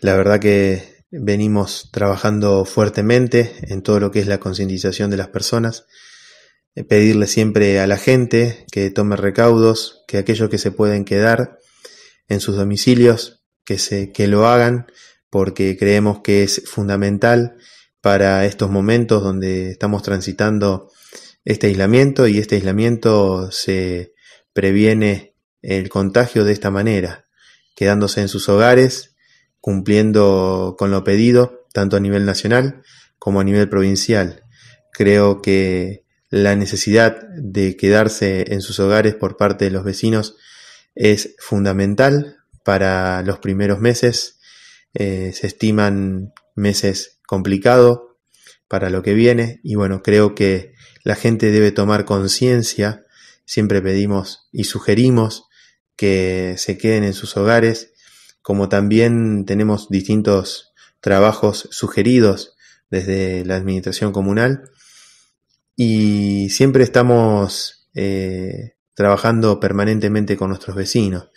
La verdad que venimos trabajando fuertemente en todo lo que es la concientización de las personas, eh, pedirle siempre a la gente que tome recaudos, que aquellos que se pueden quedar en sus domicilios, que, se, que lo hagan, porque creemos que es fundamental para estos momentos donde estamos transitando este aislamiento y este aislamiento se previene el contagio de esta manera, quedándose en sus hogares cumpliendo con lo pedido, tanto a nivel nacional como a nivel provincial. Creo que la necesidad de quedarse en sus hogares por parte de los vecinos es fundamental para los primeros meses. Eh, se estiman meses complicados para lo que viene y bueno, creo que la gente debe tomar conciencia. Siempre pedimos y sugerimos que se queden en sus hogares como también tenemos distintos trabajos sugeridos desde la administración comunal y siempre estamos eh, trabajando permanentemente con nuestros vecinos.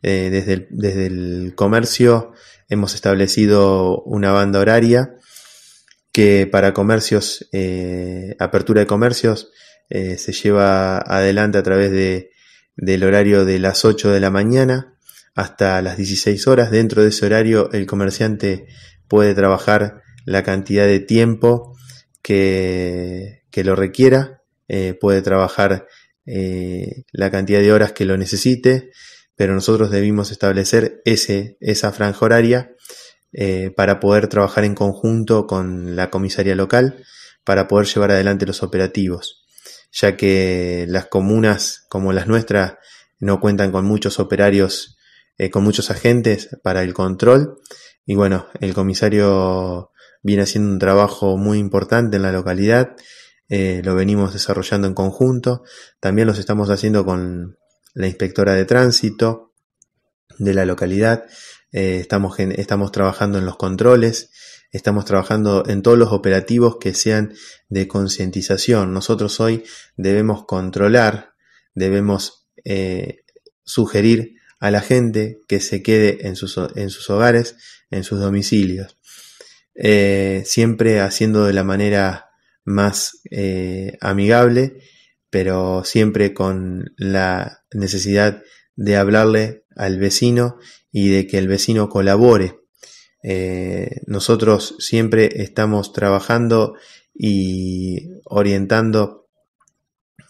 Eh, desde, el, comercio hemos establecido una banda horaria que para comercios, eh, apertura de comercios, se lleva adelante a través de, del horario de las 8 de la mañana hasta las 16 horas. Dentro de ese horario el comerciante puede trabajar la cantidad de tiempo que, lo requiera, eh, puede trabajar eh, la cantidad de horas que lo necesite, pero nosotros debimos establecer ese, esa franja horaria eh, para poder trabajar en conjunto con la comisaría local, para poder llevar adelante los operativos, ya que las comunas como las nuestras no cuentan con muchos operarios eh, con muchos agentes para el control. Y bueno, el comisario viene haciendo un trabajo muy importante en la localidad. Eh, lo venimos desarrollando en conjunto. También los estamos haciendo con la inspectora de tránsito de la localidad. Eh, estamos, estamos trabajando en los controles, estamos trabajando en todos los operativos que sean de concientización. Nosotros hoy debemos controlar, debemos sugerir a la gente que se quede en sus, en sus hogares, en sus domicilios, eh, siempre haciendo de la manera más eh, amigable, pero siempre con la necesidad de hablarle al vecino y de que el vecino colabore. Eh, nosotros siempre estamos trabajando y orientando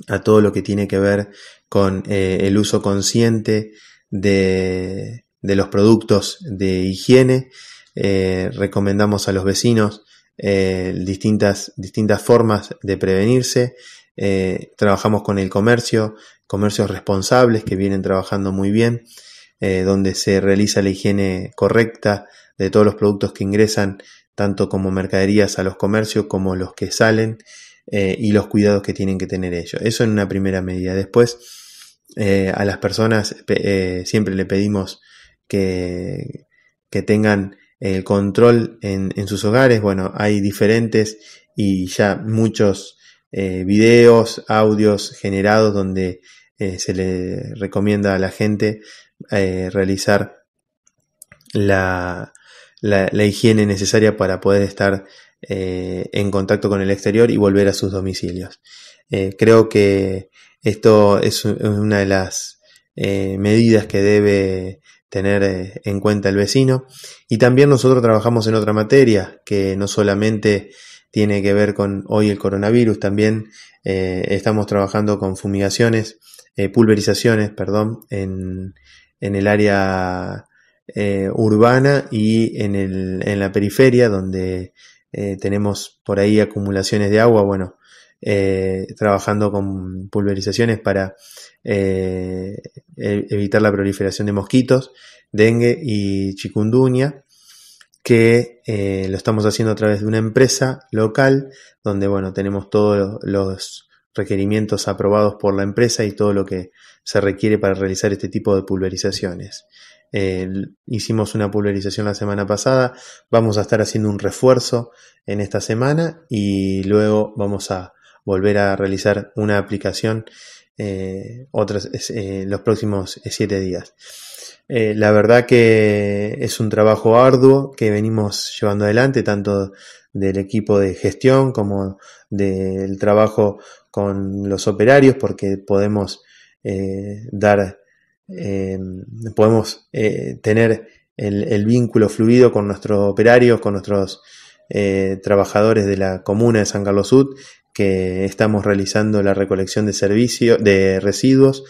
a todo lo que tiene que ver con el uso consciente de, los productos de higiene. Eh, recomendamos a los vecinos eh, distintas, distintas formas de prevenirse. Eh, trabajamos con el comercio, comercios responsables que vienen trabajando muy bien, donde se realiza la higiene correcta de todos los productos que ingresan, tanto como mercaderías a los comercios como los que salen y los cuidados que tienen que tener ellos. Eso en una primera medida. Después, eh, a las personas eh, siempre le pedimos que, que tengan el control en, sus hogares. Bueno, hay diferentes y ya muchos eh, videos, audios generados donde se le recomienda a la gente realizar la, la, la, higiene necesaria para poder estar en contacto con el exterior y volver a sus domicilios. creo que esto es una de las eh, medidas que debe tener eh, en cuenta el vecino. Y también nosotros trabajamos en otra materia que no solamente tiene que ver con hoy el coronavirus, también eh, estamos trabajando con fumigaciones, pulverizaciones, perdón, en, el área urbana y en, el, en, la periferia donde tenemos por ahí acumulaciones de agua. Bueno, eh, trabajando con pulverizaciones para eh, e-, evitar la proliferación de mosquitos, dengue y chikungunya, que eh, lo estamos haciendo a través de una empresa local, donde bueno, tenemos todos los requerimientos aprobados por la empresa y todo lo que se requiere para realizar este tipo de pulverizaciones. hicimos una pulverización la semana pasada, vamos a estar haciendo un refuerzo en esta semana y luego vamos a volver a realizar una aplicación eh, eh los próximos eh, siete días. Eh, la verdad que es un trabajo arduo que venimos llevando adelante, tanto del equipo de gestión como del trabajo con los operarios, porque podemos dar, podemos tener el, el, vínculo fluido con nuestros operarios, con nuestros trabajadores de la comuna de San Carlos Sud, que estamos realizando la recolección de servicios, de residuos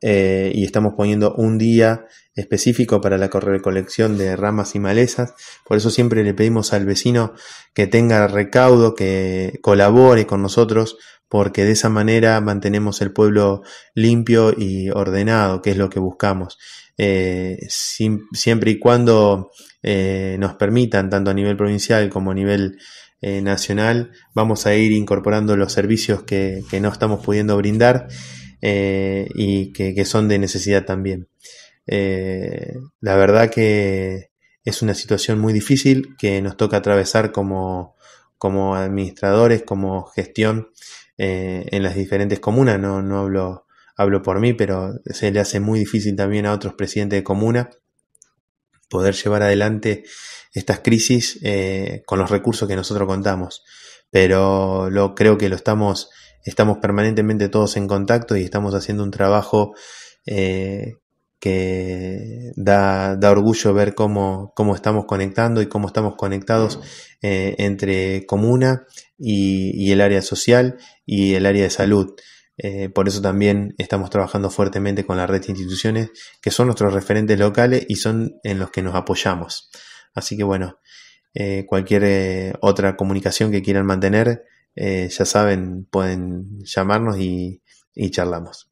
eh, y estamos poniendo un día específico para la recolección de ramas y malezas. Por eso siempre le pedimos al vecino que tenga recaudo, que colabore con nosotros, porque de esa manera mantenemos el pueblo limpio y ordenado, que es lo que buscamos. Eh, siempre y cuando eh, nos permitan, tanto a nivel provincial como a nivel eh, nacional. Vamos a ir incorporando los servicios que, no estamos pudiendo brindar eh, y que, son de necesidad también. Eh, la verdad que es una situación muy difícil que nos toca atravesar como, como administradores, como gestión en las diferentes comunas. No, hablo, hablo por mí, pero se le hace muy difícil también a otros presidentes de comuna poder llevar adelante estas crisis eh, con los recursos que nosotros contamos. Pero lo, creo que lo estamos, estamos permanentemente todos en contacto y estamos haciendo un trabajo eh, que da, orgullo ver cómo, estamos conectando y cómo estamos conectados eh, entre comuna y, el área social y el área de salud. Eh, por eso también estamos trabajando fuertemente con la red de instituciones que son nuestros referentes locales y son en los que nos apoyamos. Así que bueno, eh, cualquier eh, otra comunicación que quieran mantener, ya saben, pueden llamarnos y charlamos.